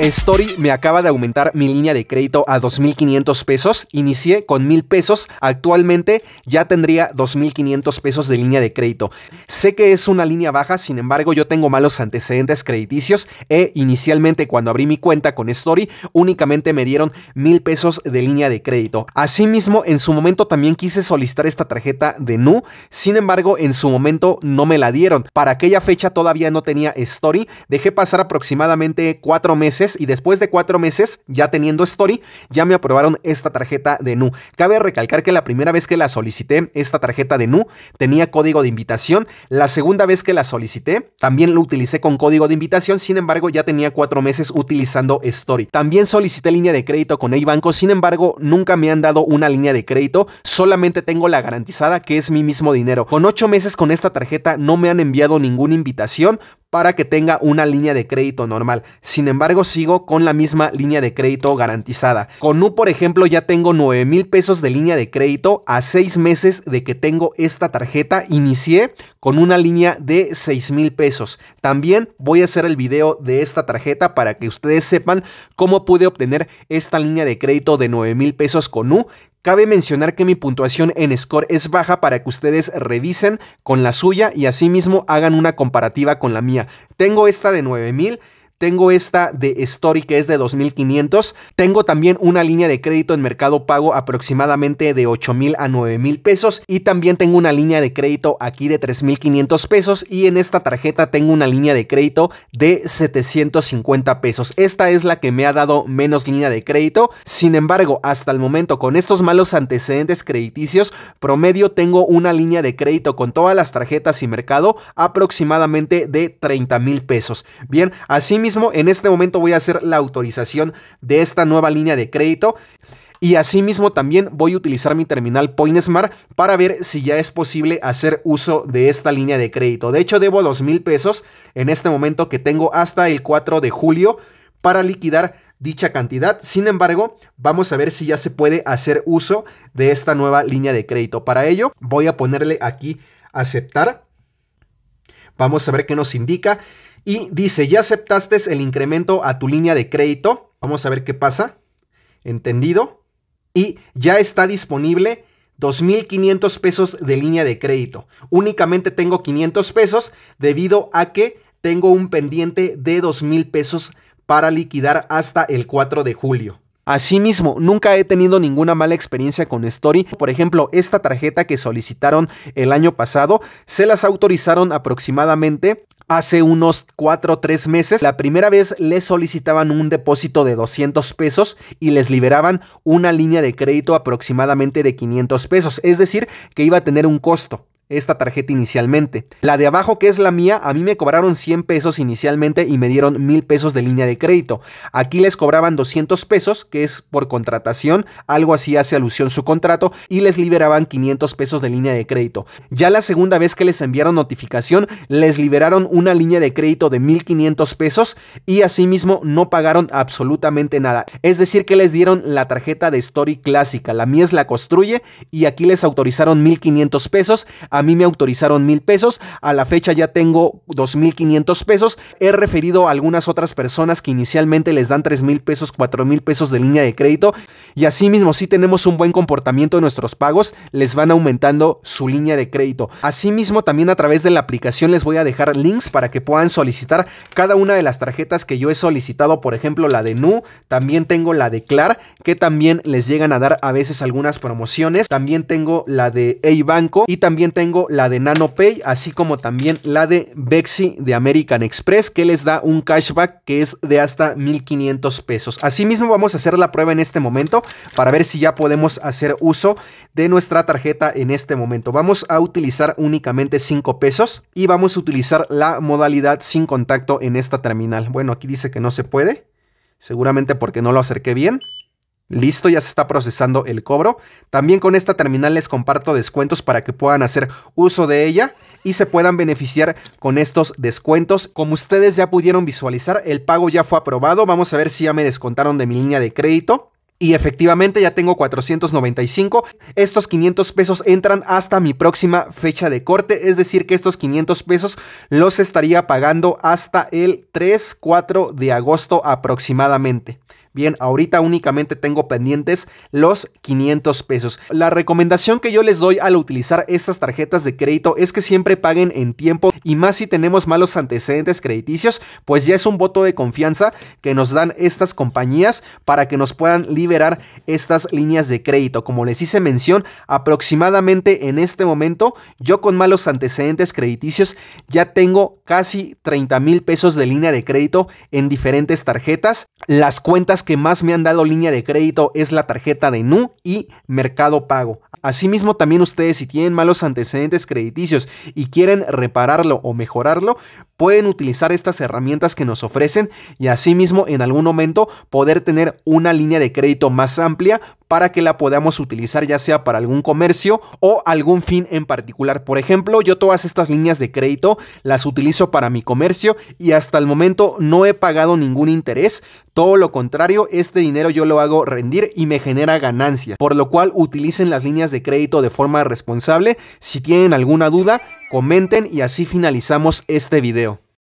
Story me acaba de aumentar mi línea de crédito a 2.500 pesos. Inicié con 1.000 pesos. Actualmente ya tendría 2.500 pesos de línea de crédito. Sé que es una línea baja, sin embargo yo tengo malos antecedentes crediticios e inicialmente cuando abrí mi cuenta con Story únicamente me dieron 1.000 pesos de línea de crédito. Asimismo, en su momento también quise solicitar esta tarjeta de NU. Sin embargo, en su momento no me la dieron. Para aquella fecha todavía no tenía Story. Dejé pasar aproximadamente 4 meses y después de cuatro meses, ya teniendo Story, ya me aprobaron esta tarjeta de NU. Cabe recalcar que la primera vez que la solicité, esta tarjeta de NU tenía código de invitación. La segunda vez que la solicité, también lo utilicé con código de invitación, sin embargo, ya tenía cuatro meses utilizando Story. También solicité línea de crédito con Banco sin embargo, nunca me han dado una línea de crédito, solamente tengo la garantizada que es mi mismo dinero. Con ocho meses con esta tarjeta no me han enviado ninguna invitación, para que tenga una línea de crédito normal. Sin embargo, sigo con la misma línea de crédito garantizada. Con U, por ejemplo, ya tengo 9 mil pesos de línea de crédito a seis meses de que tengo esta tarjeta. Inicié con una línea de 6 mil pesos. También voy a hacer el video de esta tarjeta para que ustedes sepan cómo pude obtener esta línea de crédito de 9 mil pesos con U. Cabe mencionar que mi puntuación en Score es baja para que ustedes revisen con la suya y asimismo hagan una comparativa con la mía. Tengo esta de 9000 tengo esta de Story que es de 2.500. Tengo también una línea de crédito en Mercado Pago aproximadamente de 8.000 a 9.000 pesos. Y también tengo una línea de crédito aquí de 3.500 pesos. Y en esta tarjeta tengo una línea de crédito de 750 pesos. Esta es la que me ha dado menos línea de crédito. Sin embargo, hasta el momento con estos malos antecedentes crediticios, promedio tengo una línea de crédito con todas las tarjetas y mercado aproximadamente de 30 mil pesos. Bien, así mismo en este momento voy a hacer la autorización de esta nueva línea de crédito. Y asimismo también voy a utilizar mi terminal Smart para ver si ya es posible hacer uso de esta línea de crédito. De hecho, debo dos mil pesos en este momento que tengo hasta el 4 de julio para liquidar dicha cantidad. Sin embargo, vamos a ver si ya se puede hacer uso de esta nueva línea de crédito. Para ello, voy a ponerle aquí aceptar. Vamos a ver qué nos indica. Y dice, ya aceptaste el incremento a tu línea de crédito. Vamos a ver qué pasa. Entendido. Y ya está disponible 2.500 pesos de línea de crédito. Únicamente tengo 500 pesos debido a que tengo un pendiente de 2.000 pesos para liquidar hasta el 4 de julio. Asimismo, nunca he tenido ninguna mala experiencia con Story. Por ejemplo, esta tarjeta que solicitaron el año pasado, se las autorizaron aproximadamente Hace unos 4 o 3 meses, la primera vez les solicitaban un depósito de 200 pesos y les liberaban una línea de crédito aproximadamente de 500 pesos, es decir, que iba a tener un costo esta tarjeta inicialmente. La de abajo, que es la mía, a mí me cobraron 100 pesos inicialmente y me dieron 1000 pesos de línea de crédito. Aquí les cobraban 200 pesos, que es por contratación, algo así hace alusión su contrato, y les liberaban 500 pesos de línea de crédito. Ya la segunda vez que les enviaron notificación, les liberaron una línea de crédito de 1500 pesos y asimismo no pagaron absolutamente nada. Es decir, que les dieron la tarjeta de Story clásica, la mía es la construye y aquí les autorizaron 1500 pesos. A mí me autorizaron mil pesos, a la fecha ya tengo dos mil quinientos pesos. He referido a algunas otras personas que inicialmente les dan tres mil pesos, cuatro mil pesos de línea de crédito. Y asimismo, si tenemos un buen comportamiento en nuestros pagos, les van aumentando su línea de crédito. Asimismo, también a través de la aplicación les voy a dejar links para que puedan solicitar cada una de las tarjetas que yo he solicitado, por ejemplo, la de Nu, también tengo la de Clar, que también les llegan a dar a veces algunas promociones. También tengo la de EIBANCO Banco y también tengo la de pay así como también la de Bexi de American Express, que les da un cashback que es de hasta 1500 pesos. mismo vamos a hacer la prueba en este momento para ver si ya podemos hacer uso de nuestra tarjeta en este momento. Vamos a utilizar únicamente 5 pesos y vamos a utilizar la modalidad sin contacto en esta terminal. Bueno, aquí dice que no se puede, seguramente porque no lo acerqué bien. Listo, ya se está procesando el cobro. También con esta terminal les comparto descuentos para que puedan hacer uso de ella y se puedan beneficiar con estos descuentos. Como ustedes ya pudieron visualizar, el pago ya fue aprobado. Vamos a ver si ya me descontaron de mi línea de crédito. Y efectivamente ya tengo 495. Estos 500 pesos entran hasta mi próxima fecha de corte. Es decir, que estos 500 pesos los estaría pagando hasta el 3-4 de agosto aproximadamente. Bien, ahorita únicamente tengo pendientes los 500 pesos. La recomendación que yo les doy al utilizar estas tarjetas de crédito es que siempre paguen en tiempo y más si tenemos malos antecedentes crediticios, pues ya es un voto de confianza que nos dan estas compañías para que nos puedan liberar estas líneas de crédito. Como les hice mención, aproximadamente en este momento yo con malos antecedentes crediticios ya tengo casi 30 mil pesos de línea de crédito en diferentes tarjetas. Las cuentas que más me han dado línea de crédito es la tarjeta de NU y Mercado Pago. Asimismo, también ustedes si tienen malos antecedentes crediticios y quieren repararlo o mejorarlo, pueden utilizar estas herramientas que nos ofrecen y asimismo en algún momento poder tener una línea de crédito más amplia para que la podamos utilizar ya sea para algún comercio o algún fin en particular. Por ejemplo, yo todas estas líneas de crédito las utilizo para mi comercio y hasta el momento no he pagado ningún interés. Todo lo contrario, este dinero yo lo hago rendir y me genera ganancia, por lo cual utilicen las líneas de crédito de forma responsable. Si tienen alguna duda, comenten y así finalizamos este video.